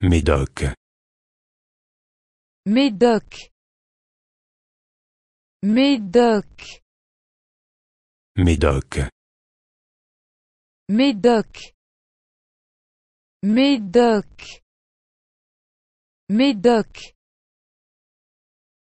Médoc. Médoc. Médoc. Médoc. Médoc. Médoc. Médoc.